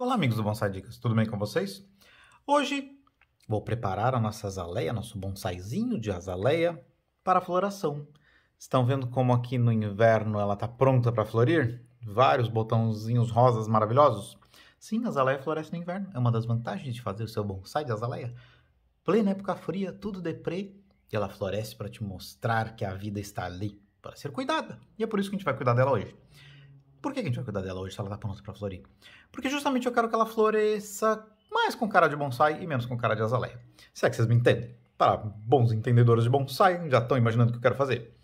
Olá, amigos do Bonsai Dicas, tudo bem com vocês? Hoje vou preparar a nossa azaleia, nosso bonsaizinho de azaleia, para floração. Estão vendo como aqui no inverno ela está pronta para florir? Vários botãozinhos rosas maravilhosos? Sim, a azaleia floresce no inverno. É uma das vantagens de fazer o seu bonsai de azaleia. Plena época fria, tudo deprê, e ela floresce para te mostrar que a vida está ali para ser cuidada. E é por isso que a gente vai cuidar dela hoje. Por que a gente vai cuidar dela hoje se ela tá pronta pra florir? Porque justamente eu quero que ela floresça mais com cara de bonsai e menos com cara de azaleia. Se é que vocês me entendem. Para bons entendedores de bonsai, já estão imaginando o que eu quero fazer.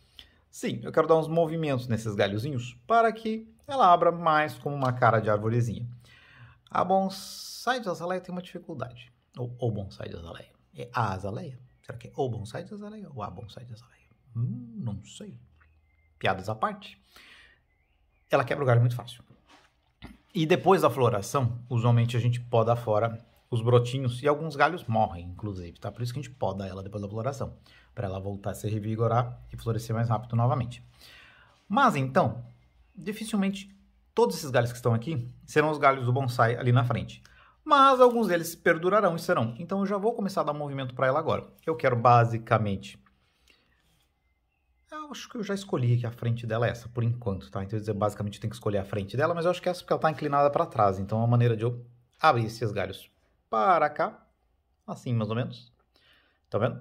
Sim, eu quero dar uns movimentos nesses galhozinhos para que ela abra mais como uma cara de arvorezinha. A bonsai de azaleia tem uma dificuldade. Ou, bonsai de azaleia. É a azaleia? Será que é o bonsai de azaleia ou a bonsai de azaleia? Hum, não sei. Piadas à parte ela quebra o galho muito fácil. E depois da floração, usualmente a gente poda fora os brotinhos e alguns galhos morrem, inclusive, tá? Por isso que a gente poda ela depois da floração, para ela voltar a se revigorar e florescer mais rápido novamente. Mas então, dificilmente todos esses galhos que estão aqui serão os galhos do bonsai ali na frente. Mas alguns deles perdurarão e serão. Então eu já vou começar a dar um movimento para ela agora. Eu quero basicamente ah, eu acho que eu já escolhi que a frente dela é essa, por enquanto, tá? Então, eu basicamente tem que escolher a frente dela, mas eu acho que é essa porque ela está inclinada para trás. Então, é uma maneira de eu abrir esses galhos para cá, assim mais ou menos. Tá vendo?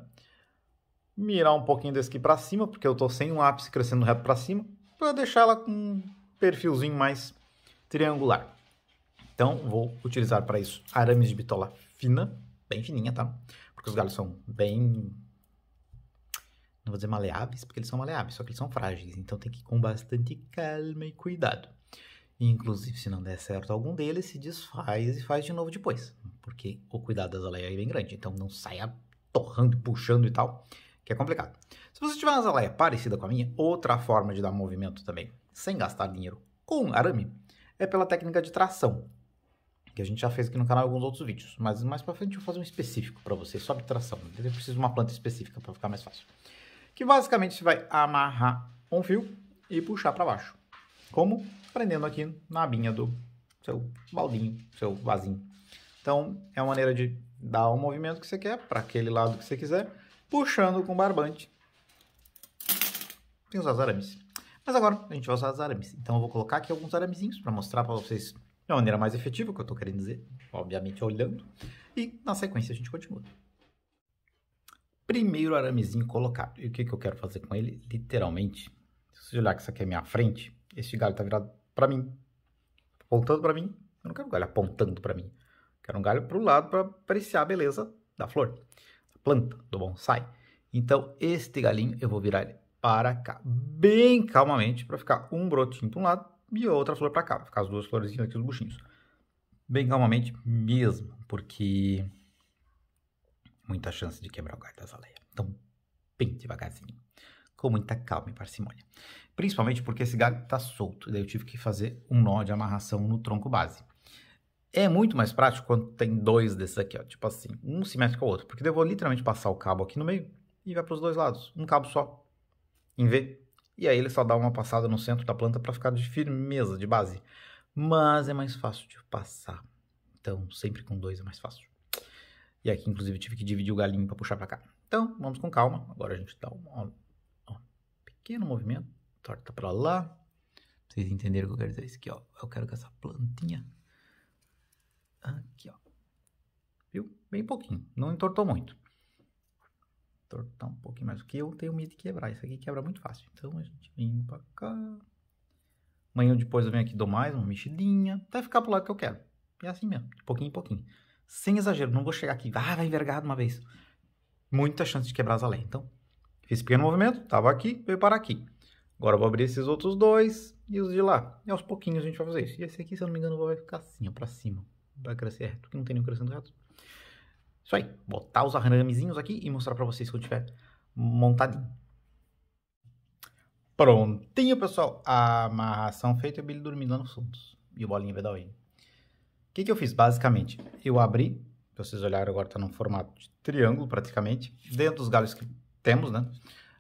Mirar um pouquinho desse aqui para cima, porque eu estou sem um ápice crescendo reto para cima, para deixar ela com um perfilzinho mais triangular. Então, vou utilizar para isso arames de bitola fina, bem fininha, tá? Porque os galhos são bem não vou dizer maleáveis, porque eles são maleáveis, só que eles são frágeis, então tem que ir com bastante calma e cuidado. inclusive, se não der certo algum deles, se desfaz e faz de novo depois, porque o cuidado das aleias é bem grande, então não saia torrando, puxando e tal, que é complicado. Se você tiver uma azaleia parecida com a minha, outra forma de dar movimento também, sem gastar dinheiro com arame, é pela técnica de tração, que a gente já fez aqui no canal alguns outros vídeos, mas mais para frente eu vou fazer um específico para você sobre tração. Eu preciso de uma planta específica para ficar mais fácil que basicamente você vai amarrar um fio e puxar para baixo. Como? Prendendo aqui na abinha do seu baldinho, seu vasinho. Então, é uma maneira de dar o movimento que você quer para aquele lado que você quiser, puxando com barbante. Tem os arames. Mas agora a gente vai usar os arames. Então eu vou colocar aqui alguns aramezinhos para mostrar para vocês de uma maneira mais efetiva o que eu estou querendo dizer, obviamente olhando. E na sequência a gente continua primeiro aramezinho colocado. E o que, que eu quero fazer com ele? Literalmente, se você olhar que isso aqui é minha frente, Este galho está virado para mim, apontando para mim. Eu não quero um galho apontando para mim. quero um galho para o lado para apreciar a beleza da flor, da planta, do bonsai. Então, este galinho eu vou virar ele para cá, bem calmamente, para ficar um brotinho para um lado e outra flor para cá, para ficar as duas florezinhas aqui, os buchinhos. Bem calmamente mesmo, porque muita chance de quebrar o galho da azaleia. Então, bem devagarzinho, com muita calma e parcimônia. Principalmente porque esse galho está solto, daí eu tive que fazer um nó de amarração no tronco base. É muito mais prático quando tem dois desses aqui, ó, tipo assim, um simétrico ao outro, porque eu vou literalmente passar o cabo aqui no meio e vai para os dois lados, um cabo só, em V. E aí ele só dá uma passada no centro da planta para ficar de firmeza, de base. Mas é mais fácil de passar, então sempre com dois é mais fácil. E aqui, inclusive, tive que dividir o galinho para puxar para cá. Então, vamos com calma. Agora a gente dá um, pequeno movimento, torta para lá. vocês entenderam o que eu quero dizer. Isso aqui, ó. Eu quero que essa plantinha... Aqui, ó. Viu? Bem pouquinho. Não entortou muito. Entortar um pouquinho mais. Porque eu tenho medo de quebrar. Isso aqui quebra muito fácil. Então, a gente vem para cá. Amanhã depois eu venho aqui e dou mais uma mexidinha. Até ficar pro lado que eu quero. É assim mesmo. De pouquinho em pouquinho sem exagero, não vou chegar aqui, ah, vai envergar de uma vez. Muita chance de quebrar as lei. Então, fiz pequeno movimento, estava aqui, veio parar aqui. Agora eu vou abrir esses outros dois e os de lá. E aos pouquinhos a gente vai fazer isso. E esse aqui, se eu não me engano, vai ficar assim, ó, pra cima. Vai crescer reto, que não tem nenhum crescendo reto. Isso aí, botar os aramezinhos aqui e mostrar pra vocês quando tiver montadinho. Prontinho, pessoal. Amarração feita e o Billy dormindo lá nos fundos. E o Bolinha vai dar oi. O que, que eu fiz? Basicamente, eu abri, vocês olharam agora está num formato de triângulo praticamente, dentro dos galhos que temos, né?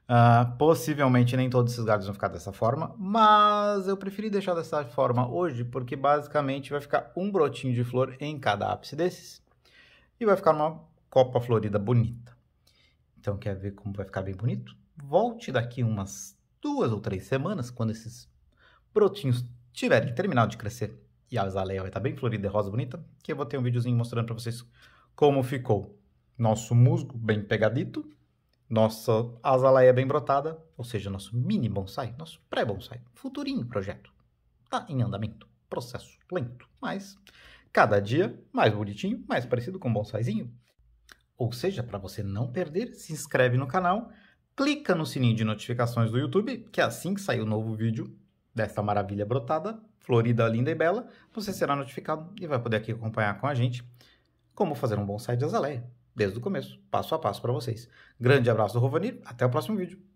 Uh, possivelmente nem todos esses galhos vão ficar dessa forma, mas eu preferi deixar dessa forma hoje porque basicamente vai ficar um brotinho de flor em cada ápice desses e vai ficar uma copa florida bonita. Então, quer ver como vai ficar bem bonito? Volte daqui umas duas ou três semanas, quando esses brotinhos tiverem terminado de crescer e a azaleia vai estar bem florida e rosa bonita, que eu vou ter um videozinho mostrando para vocês como ficou nosso musgo bem pegadito, nossa azaleia bem brotada, ou seja, nosso mini bonsai, nosso pré-bonsai, futurinho projeto. Tá em andamento, processo lento, mas cada dia mais bonitinho, mais parecido com um bonsaizinho. Ou seja, para você não perder, se inscreve no canal, clica no sininho de notificações do YouTube, que é assim que sair o novo vídeo dessa maravilha brotada, Florida Linda e Bela, você será notificado e vai poder aqui acompanhar com a gente como fazer um bonsai de azaleia, desde o começo, passo a passo para vocês. Grande abraço do Rovani, até o próximo vídeo.